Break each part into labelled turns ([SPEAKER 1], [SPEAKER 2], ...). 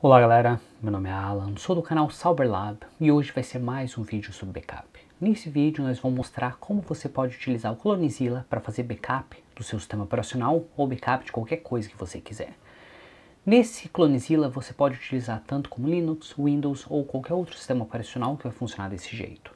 [SPEAKER 1] Olá galera, meu nome é Alan, sou do canal Sauber Lab e hoje vai ser mais um vídeo sobre backup. Nesse vídeo nós vamos mostrar como você pode utilizar o Clonezilla para fazer backup do seu sistema operacional ou backup de qualquer coisa que você quiser. Nesse Clonezilla você pode utilizar tanto como Linux, Windows ou qualquer outro sistema operacional que vai funcionar desse jeito.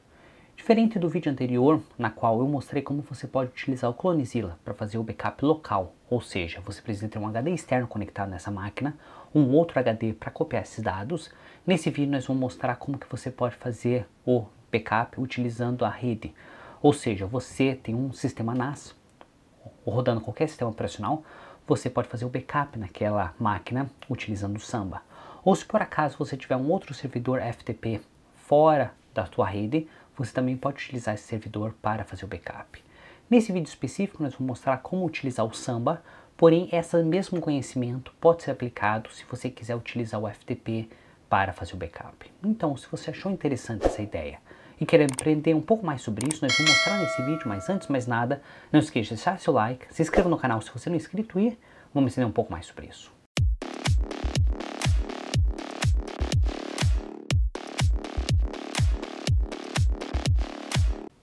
[SPEAKER 1] Diferente do vídeo anterior, na qual eu mostrei como você pode utilizar o Clonezilla para fazer o backup local, ou seja, você precisa ter um HD externo conectado nessa máquina um outro HD para copiar esses dados. Nesse vídeo nós vamos mostrar como que você pode fazer o backup utilizando a rede. Ou seja, você tem um sistema NAS, rodando qualquer sistema operacional, você pode fazer o backup naquela máquina utilizando o Samba. Ou se por acaso você tiver um outro servidor FTP fora da sua rede, você também pode utilizar esse servidor para fazer o backup. Nesse vídeo específico nós vamos mostrar como utilizar o Samba Porém, esse mesmo conhecimento pode ser aplicado se você quiser utilizar o FTP para fazer o backup. Então, se você achou interessante essa ideia e quer aprender um pouco mais sobre isso, nós vamos mostrar nesse vídeo, mas antes de mais nada, não esqueça de deixar seu like, se inscreva no canal se você não é inscrito e vamos entender um pouco mais sobre isso.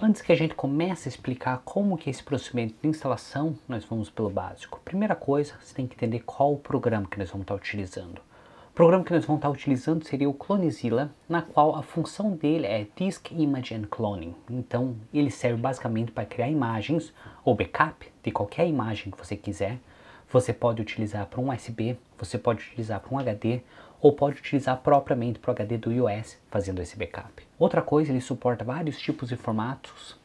[SPEAKER 1] Antes que a gente comece a explicar como que é esse procedimento de instalação, nós vamos pelo básico. Primeira coisa, você tem que entender qual o programa que nós vamos estar utilizando. O programa que nós vamos estar utilizando seria o Clonezilla, na qual a função dele é Disk Image and Cloning. Então, ele serve basicamente para criar imagens ou backup de qualquer imagem que você quiser, você pode utilizar para um USB, você pode utilizar para um HD ou pode utilizar propriamente para o HD do iOS fazendo esse backup. Outra coisa, ele suporta vários tipos de formatos,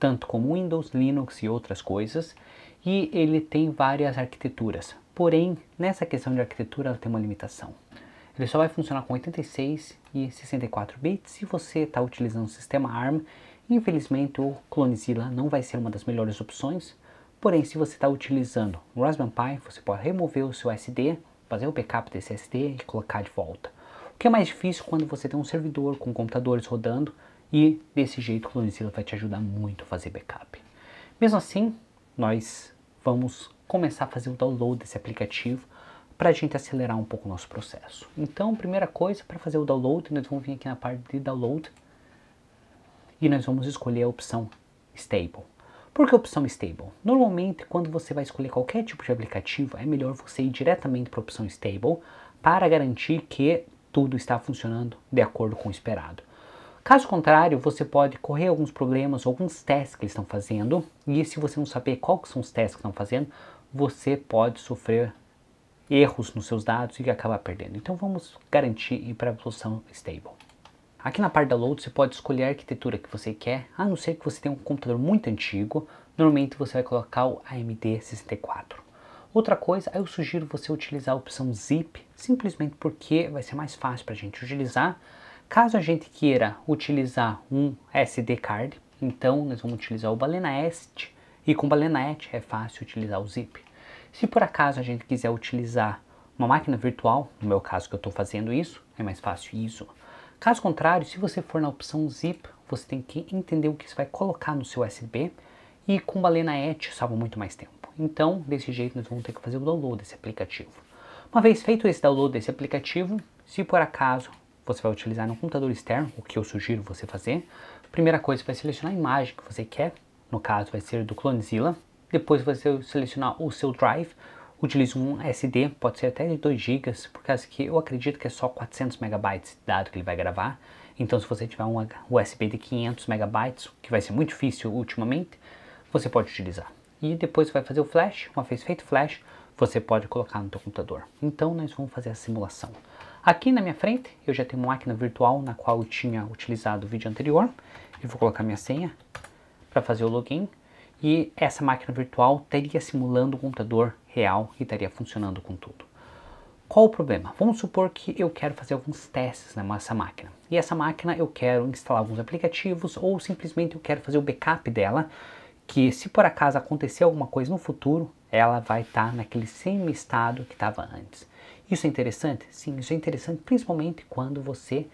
[SPEAKER 1] tanto como Windows, Linux e outras coisas, e ele tem várias arquiteturas. Porém, nessa questão de arquitetura, ela tem uma limitação. Ele só vai funcionar com 86 e 64 bits se você está utilizando o sistema ARM. Infelizmente, o Clonezilla não vai ser uma das melhores opções, Porém, se você está utilizando o Raspberry Pi, você pode remover o seu SD, fazer o backup desse SD e colocar de volta. O que é mais difícil quando você tem um servidor com computadores rodando e desse jeito o Clonezilla vai te ajudar muito a fazer backup. Mesmo assim, nós vamos começar a fazer o download desse aplicativo para a gente acelerar um pouco o nosso processo. Então, primeira coisa, para fazer o download, nós vamos vir aqui na parte de download e nós vamos escolher a opção Stable. Por que opção stable? Normalmente, quando você vai escolher qualquer tipo de aplicativo, é melhor você ir diretamente para a opção stable para garantir que tudo está funcionando de acordo com o esperado. Caso contrário, você pode correr alguns problemas, alguns testes que eles estão fazendo, e se você não saber quais são os testes que estão fazendo, você pode sofrer erros nos seus dados e acabar perdendo. Então vamos garantir ir para a opção stable. Aqui na parte da load você pode escolher a arquitetura que você quer, a não ser que você tenha um computador muito antigo, normalmente você vai colocar o AMD 64. Outra coisa, eu sugiro você utilizar a opção zip, simplesmente porque vai ser mais fácil para a gente utilizar. Caso a gente queira utilizar um SD card, então nós vamos utilizar o BalenaEst e com BalenaEst é fácil utilizar o zip. Se por acaso a gente quiser utilizar uma máquina virtual, no meu caso que eu estou fazendo isso, é mais fácil isso. Caso contrário, se você for na opção zip, você tem que entender o que você vai colocar no seu USB e com Balena ET salva muito mais tempo. Então, desse jeito, nós vamos ter que fazer o download desse aplicativo. Uma vez feito esse download desse aplicativo, se por acaso você vai utilizar no computador externo, o que eu sugiro você fazer, primeira coisa, você vai selecionar a imagem que você quer, no caso vai ser do Clonezilla, depois você vai selecionar o seu drive, Utilizo um SD, pode ser até de 2 GB, por causa que eu acredito que é só 400 MB de dado que ele vai gravar. Então se você tiver um USB de 500 MB, que vai ser muito difícil ultimamente, você pode utilizar. E depois vai fazer o flash, uma vez feito o flash, você pode colocar no seu computador. Então nós vamos fazer a simulação. Aqui na minha frente eu já tenho uma máquina virtual na qual eu tinha utilizado o vídeo anterior. Eu vou colocar minha senha para fazer o login e essa máquina virtual estaria simulando o computador real e estaria funcionando com tudo. Qual o problema? Vamos supor que eu quero fazer alguns testes nessa máquina. E essa máquina eu quero instalar alguns aplicativos ou simplesmente eu quero fazer o backup dela, que se por acaso acontecer alguma coisa no futuro, ela vai estar tá naquele mesmo estado que estava antes. Isso é interessante? Sim, isso é interessante principalmente quando você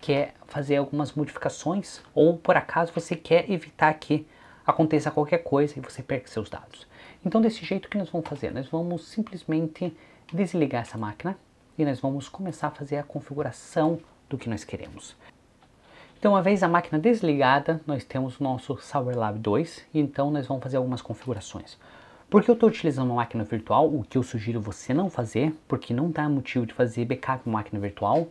[SPEAKER 1] quer fazer algumas modificações ou por acaso você quer evitar que aconteça qualquer coisa e você perca seus dados. Então, desse jeito, o que nós vamos fazer? Nós vamos simplesmente desligar essa máquina e nós vamos começar a fazer a configuração do que nós queremos. Então, uma vez a máquina desligada, nós temos o nosso Sour Lab 2 e então nós vamos fazer algumas configurações. Porque eu estou utilizando uma máquina virtual, o que eu sugiro você não fazer, porque não dá motivo de fazer backup em máquina virtual,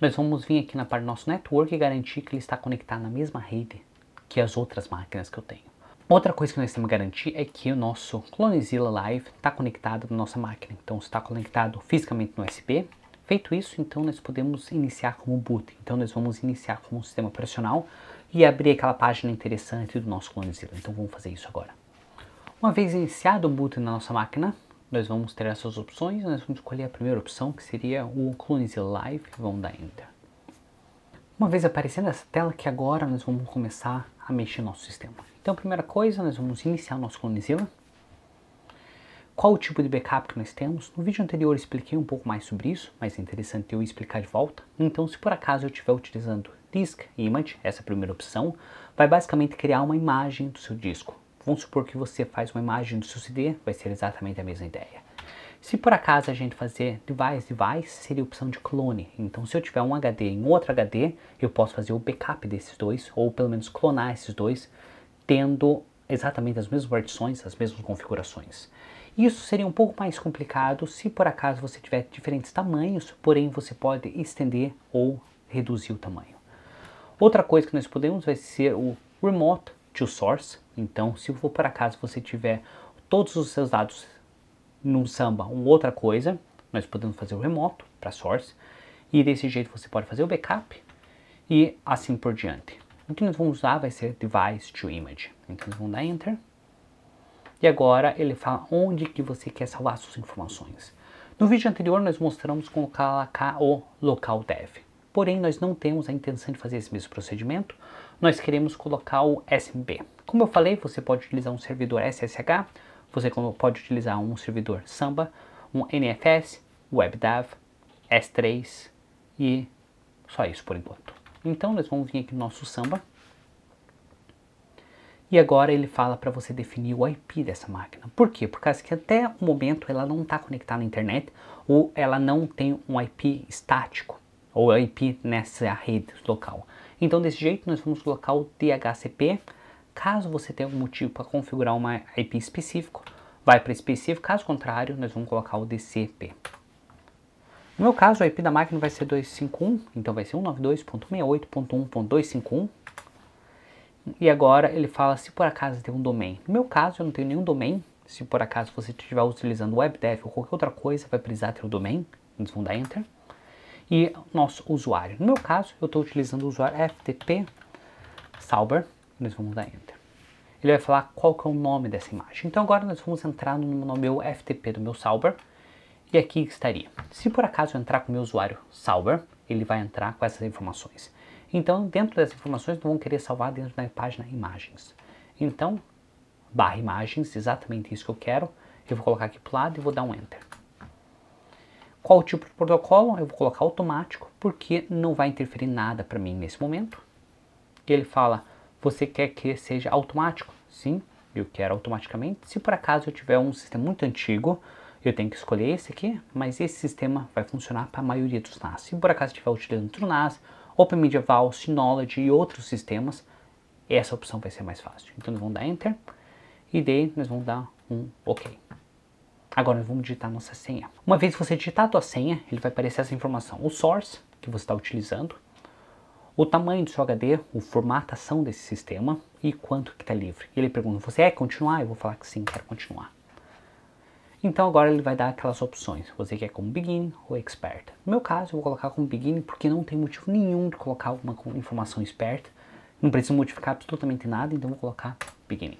[SPEAKER 1] nós vamos vir aqui na parte do nosso network e garantir que ele está conectado na mesma rede que as outras máquinas que eu tenho. Outra coisa que nós temos que garantir é que o nosso Clonezilla Live está conectado na nossa máquina. Então está conectado fisicamente no USB. Feito isso, então nós podemos iniciar como boot. Então nós vamos iniciar como um sistema operacional e abrir aquela página interessante do nosso Clonezilla. Então vamos fazer isso agora. Uma vez iniciado o boot na nossa máquina, nós vamos ter essas opções. Nós vamos escolher a primeira opção, que seria o Clonezilla Live. Vamos dar Enter. Uma vez aparecendo essa tela que agora nós vamos começar a mexer no nosso sistema. Então, a primeira coisa, nós vamos iniciar o nosso CloneZilla. Qual o tipo de backup que nós temos? No vídeo anterior eu expliquei um pouco mais sobre isso, mas é interessante eu explicar de volta. Então, se por acaso eu estiver utilizando Disk Image, essa é primeira opção, vai basicamente criar uma imagem do seu disco. Vamos supor que você faz uma imagem do seu CD, vai ser exatamente a mesma ideia. Se por acaso a gente fazer device device, seria a opção de clone. Então se eu tiver um HD em outro HD, eu posso fazer o backup desses dois, ou pelo menos clonar esses dois, tendo exatamente as mesmas partições, as mesmas configurações. Isso seria um pouco mais complicado se por acaso você tiver diferentes tamanhos, porém você pode estender ou reduzir o tamanho. Outra coisa que nós podemos vai ser o Remote to Source. Então, se por acaso você tiver todos os seus dados num samba uma outra coisa, nós podemos fazer o remoto para source, e desse jeito você pode fazer o backup e assim por diante. O que nós vamos usar vai ser device to image. Então nós vamos dar enter. E agora ele fala onde que você quer salvar suas informações. No vídeo anterior nós mostramos colocar o local dev. Porém, nós não temos a intenção de fazer esse mesmo procedimento. Nós queremos colocar o SMB. Como eu falei, você pode utilizar um servidor SSH você pode utilizar um servidor Samba, um NFS, WebDAV, S3 e só isso por enquanto. Então nós vamos vir aqui no nosso Samba. E agora ele fala para você definir o IP dessa máquina. Por quê? Por causa que até o momento ela não está conectada à internet ou ela não tem um IP estático ou IP nessa rede local. Então desse jeito nós vamos colocar o DHCP Caso você tenha algum motivo para configurar uma IP específico, vai para específico, caso contrário, nós vamos colocar o DCP. No meu caso, a IP da máquina vai ser 251, então vai ser 192.168.1.251. E agora ele fala se por acaso tem um domain. No meu caso, eu não tenho nenhum domain. Se por acaso você estiver utilizando WebDev ou qualquer outra coisa, vai precisar ter o um domain. Eles vão dar Enter. E nosso usuário. No meu caso, eu estou utilizando o usuário FTP Sauber nós vamos dar Enter. Ele vai falar qual que é o nome dessa imagem. Então agora nós vamos entrar no, meu FTP do meu Sauber. E aqui estaria. Se por acaso eu entrar com o meu usuário Sauber, ele vai entrar com essas informações. Então, dentro dessas informações, vamos querer salvar dentro da página imagens. Então, barra imagens, exatamente isso que eu quero. Eu vou colocar aqui para o lado e vou dar um Enter. Qual o tipo de protocolo? Eu vou colocar automático, porque não vai interferir nada para mim nesse momento. E ele fala você quer que seja automático? Sim, eu quero automaticamente. Se por acaso eu tiver um sistema muito antigo, eu tenho que escolher esse aqui, mas esse sistema vai funcionar para a maioria dos NAS. Se por acaso estiver utilizando TrueNAS, Open Medieval, Synology e outros sistemas, essa opção vai ser mais fácil. Então nós vamos dar Enter e daí nós vamos dar um OK. Agora nós vamos digitar nossa senha. Uma vez que você digitar a sua senha, ele vai aparecer essa informação, o source que você está utilizando o tamanho do seu HD, o formatação desse sistema e quanto que está livre. Ele pergunta, você quer continuar? Eu vou falar que sim, quero continuar. Então agora ele vai dar aquelas opções, você quer como Begin ou Expert. No meu caso eu vou colocar como Begin porque não tem motivo nenhum de colocar alguma informação Expert. não preciso modificar absolutamente nada, então vou colocar Beginning.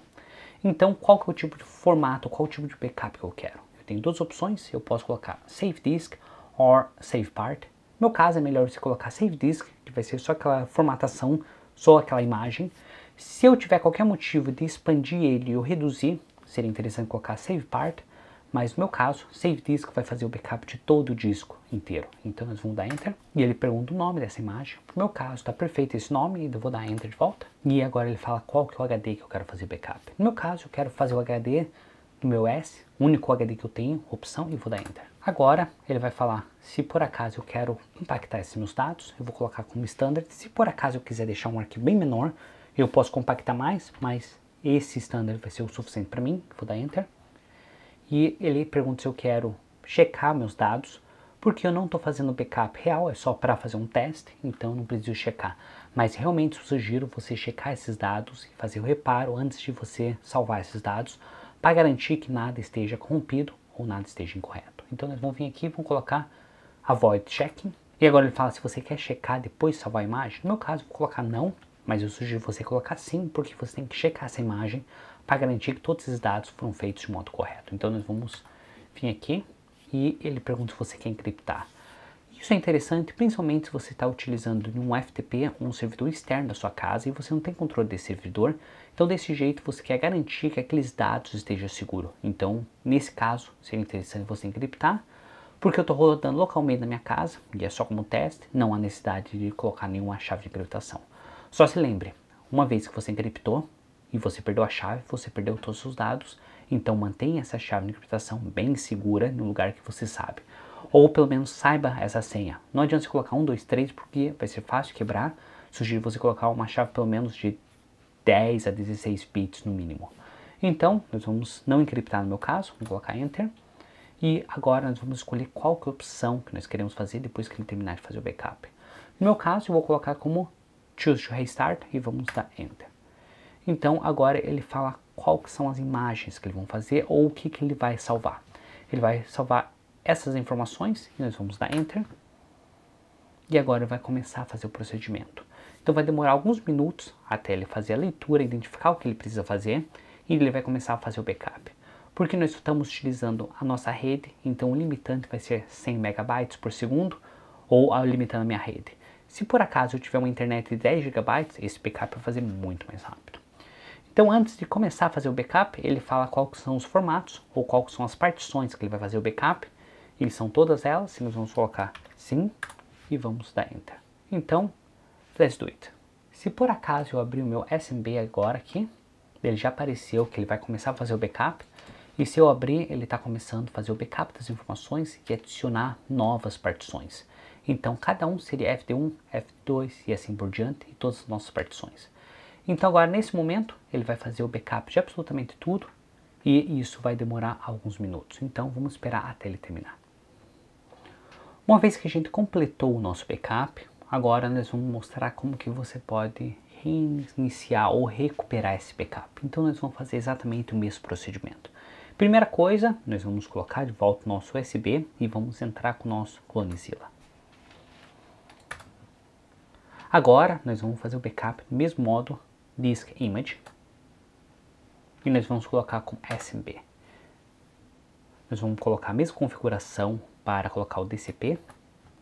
[SPEAKER 1] Então qual que é o tipo de formato, qual é o tipo de backup que eu quero? Eu tenho duas opções, eu posso colocar Save Disk or Save Part, no caso, é melhor você colocar Save Disk, que vai ser só aquela formatação, só aquela imagem. Se eu tiver qualquer motivo de expandir ele ou reduzir, seria interessante colocar Save Part, mas no meu caso, Save Disk vai fazer o backup de todo o disco inteiro. Então nós vamos dar Enter e ele pergunta o nome dessa imagem. No meu caso, está perfeito esse nome, então eu vou dar Enter de volta. E agora ele fala qual que é o HD que eu quero fazer backup. No meu caso, eu quero fazer o HD no meu S, único HD que eu tenho, opção, e vou dar Enter. Agora ele vai falar se por acaso eu quero compactar esses meus dados, eu vou colocar como standard. Se por acaso eu quiser deixar um arquivo bem menor, eu posso compactar mais, mas esse standard vai ser o suficiente para mim, vou dar Enter. E ele pergunta se eu quero checar meus dados, porque eu não estou fazendo backup real, é só para fazer um teste, então não preciso checar. Mas realmente sugiro você checar esses dados e fazer o reparo antes de você salvar esses dados, para garantir que nada esteja corrompido ou nada esteja incorreto. Então nós vamos vir aqui, vamos colocar avoid checking. E agora ele fala se você quer checar depois de salvar a imagem. No meu caso, vou colocar não, mas eu sugiro você colocar sim, porque você tem que checar essa imagem para garantir que todos os dados foram feitos de modo correto. Então nós vamos vir aqui e ele pergunta se você quer encriptar. Isso é interessante, principalmente se você está utilizando um FTP, um servidor externo da sua casa e você não tem controle desse servidor então, desse jeito, você quer garantir que aqueles dados estejam seguros. Então, nesse caso, seria interessante você encriptar, porque eu estou rodando localmente na minha casa, e é só como teste, não há necessidade de colocar nenhuma chave de encriptação. Só se lembre, uma vez que você encriptou e você perdeu a chave, você perdeu todos os dados, então mantenha essa chave de encriptação bem segura no lugar que você sabe. Ou pelo menos saiba essa senha. Não adianta você colocar 1, 2, 3 porque vai ser fácil quebrar. Sugiro você colocar uma chave pelo menos de 10 a 16 bits no mínimo. Então, nós vamos não encriptar no meu caso, vou colocar Enter. E agora nós vamos escolher qual que é a opção que nós queremos fazer depois que ele terminar de fazer o backup. No meu caso, eu vou colocar como Choose to Restart e vamos dar Enter. Então, agora ele fala qual que são as imagens que ele vão fazer ou o que, que ele vai salvar. Ele vai salvar essas informações e nós vamos dar Enter. E agora vai começar a fazer o procedimento. Então vai demorar alguns minutos até ele fazer a leitura, identificar o que ele precisa fazer e ele vai começar a fazer o backup. Porque nós estamos utilizando a nossa rede, então o limitante vai ser 100 megabytes por segundo ou limitando a minha rede. Se por acaso eu tiver uma internet de 10 GB, esse backup vai fazer muito mais rápido. Então, antes de começar a fazer o backup, ele fala quais são os formatos ou quais são as partições que ele vai fazer o backup. E são todas elas, nós vamos colocar sim e vamos dar enter. Então, Let's do it. Se por acaso eu abrir o meu SMB agora aqui, ele já apareceu que ele vai começar a fazer o backup. E se eu abrir, ele está começando a fazer o backup das informações e adicionar novas partições. Então, cada um seria FD1, FD2 e assim por diante, e todas as nossas partições. Então, agora, nesse momento, ele vai fazer o backup de absolutamente tudo, e isso vai demorar alguns minutos. Então, vamos esperar até ele terminar. Uma vez que a gente completou o nosso backup, agora nós vamos mostrar como que você pode reiniciar ou recuperar esse backup. Então nós vamos fazer exatamente o mesmo procedimento. Primeira coisa, nós vamos colocar de volta o nosso USB e vamos entrar com o nosso CloneZilla. Agora nós vamos fazer o backup do mesmo modo Disk Image e nós vamos colocar com SMB. Nós vamos colocar a mesma configuração para colocar o DCP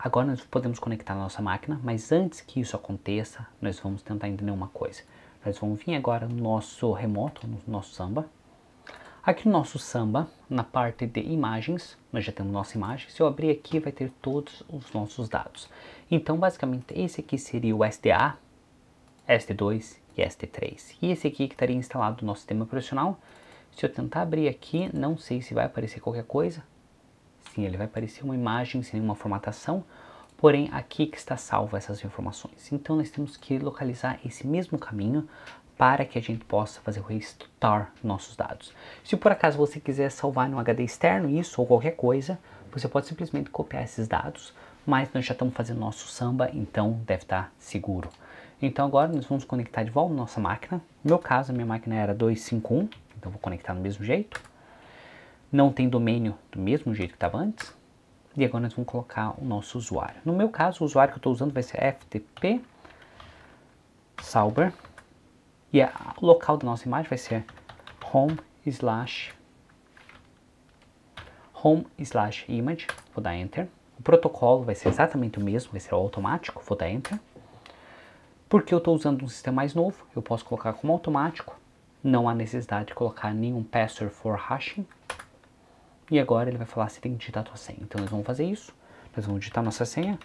[SPEAKER 1] Agora nós podemos conectar a nossa máquina, mas antes que isso aconteça, nós vamos tentar entender uma coisa. Nós vamos vir agora no nosso remoto, no nosso samba. Aqui no nosso samba, na parte de imagens, nós já temos nossa imagem. Se eu abrir aqui, vai ter todos os nossos dados. Então, basicamente, esse aqui seria o SDA, sd 2 e sd 3 E esse aqui que estaria instalado no nosso sistema operacional. Se eu tentar abrir aqui, não sei se vai aparecer qualquer coisa. Assim, ele vai parecer uma imagem sem nenhuma formatação, porém aqui que está salva essas informações. Então nós temos que localizar esse mesmo caminho para que a gente possa fazer o restore nossos dados. Se por acaso você quiser salvar no HD externo isso ou qualquer coisa, você pode simplesmente copiar esses dados, mas nós já estamos fazendo nosso samba, então deve estar seguro. Então agora nós vamos conectar de volta nossa máquina. No meu caso, a minha máquina era 251, então vou conectar do mesmo jeito não tem domínio do mesmo jeito que estava antes. E agora nós vamos colocar o nosso usuário. No meu caso, o usuário que eu estou usando vai ser FTP Sauber. E a, o local da nossa imagem vai ser home slash home slash image. Vou dar enter. O protocolo vai ser exatamente o mesmo, vai ser automático. Vou dar enter. Porque eu estou usando um sistema mais novo, eu posso colocar como automático. Não há necessidade de colocar nenhum password for hashing. E agora ele vai falar, você tem que digitar a tua senha. Então nós vamos fazer isso. Nós vamos digitar nossa senha.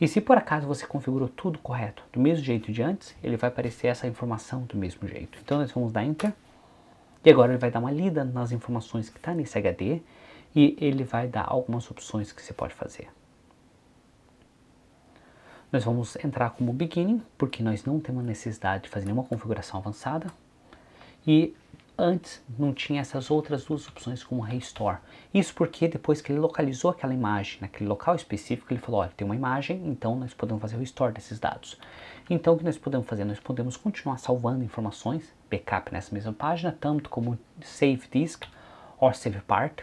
[SPEAKER 1] E se por acaso você configurou tudo correto, do mesmo jeito de antes, ele vai aparecer essa informação do mesmo jeito. Então nós vamos dar Enter. E agora ele vai dar uma lida nas informações que está nesse HD e ele vai dar algumas opções que você pode fazer. Nós vamos entrar como beginning, porque nós não temos necessidade de fazer nenhuma configuração avançada. E antes não tinha essas outras duas opções como restore. Isso porque depois que ele localizou aquela imagem naquele local específico, ele falou, olha, tem uma imagem, então nós podemos fazer o restore desses dados. Então o que nós podemos fazer? Nós podemos continuar salvando informações, backup nessa mesma página, tanto como save disk ou save part.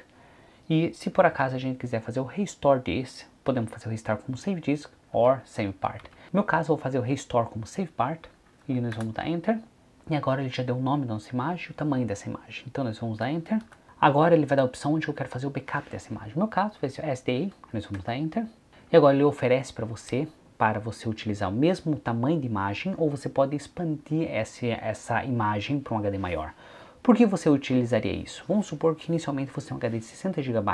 [SPEAKER 1] E se por acaso a gente quiser fazer o restore desse, podemos fazer o restore como save disk ou save part. No meu caso, eu vou fazer o restore como save part e nós vamos dar enter. E agora ele já deu o nome da nossa imagem e o tamanho dessa imagem. Então nós vamos dar Enter. Agora ele vai dar a opção onde eu quero fazer o backup dessa imagem. No meu caso, vai ser SDA, nós vamos dar Enter. E agora ele oferece para você, para você utilizar o mesmo tamanho de imagem, ou você pode expandir essa essa imagem para um HD maior. Por que você utilizaria isso? Vamos supor que inicialmente você tem um HD de 60 GB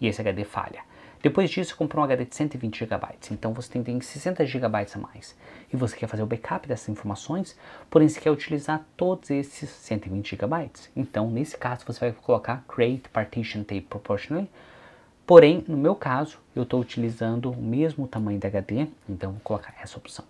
[SPEAKER 1] e esse HD falha. Depois disso, comprou um HD de 120 GB, então você tem 60 GB a mais. E você quer fazer o backup dessas informações, porém você quer utilizar todos esses 120 GB. Então, nesse caso, você vai colocar Create Partition Tape Proportionally. Porém, no meu caso, eu estou utilizando o mesmo tamanho da HD, então vou colocar essa opção.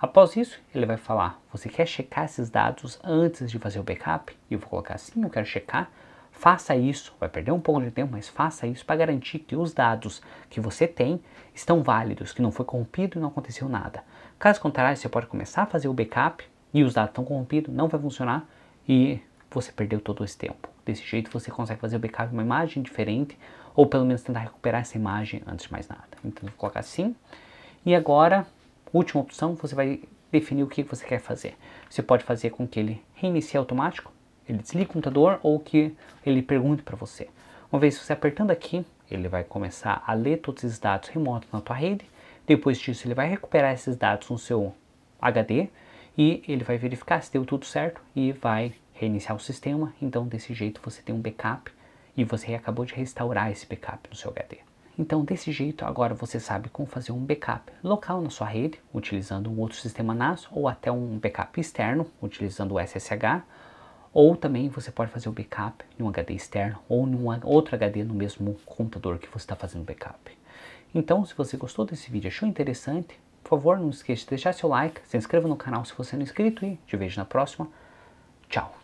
[SPEAKER 1] Após isso, ele vai falar, você quer checar esses dados antes de fazer o backup? E eu vou colocar assim. eu quero checar, Faça isso, vai perder um pouco de tempo, mas faça isso para garantir que os dados que você tem estão válidos, que não foi corrompido e não aconteceu nada. Caso contrário, você pode começar a fazer o backup e os dados estão corrompidos, não vai funcionar e você perdeu todo esse tempo. Desse jeito você consegue fazer o backup de uma imagem diferente ou pelo menos tentar recuperar essa imagem antes de mais nada. Então vou colocar assim. E agora, última opção, você vai definir o que você quer fazer. Você pode fazer com que ele reinicie automático ele desliga o computador ou que ele pergunte para você. Uma vez você apertando aqui, ele vai começar a ler todos esses dados remotos na tua rede. Depois disso, ele vai recuperar esses dados no seu HD e ele vai verificar se deu tudo certo e vai reiniciar o sistema. Então, desse jeito, você tem um backup e você acabou de restaurar esse backup no seu HD. Então, desse jeito, agora você sabe como fazer um backup local na sua rede, utilizando um outro sistema NAS ou até um backup externo, utilizando o SSH ou também você pode fazer o backup em um HD externo ou em um outro HD no mesmo computador que você está fazendo o backup. Então, se você gostou desse vídeo, achou interessante, por favor, não esqueça de deixar seu like, se inscreva no canal se você não é inscrito e te vejo na próxima. Tchau!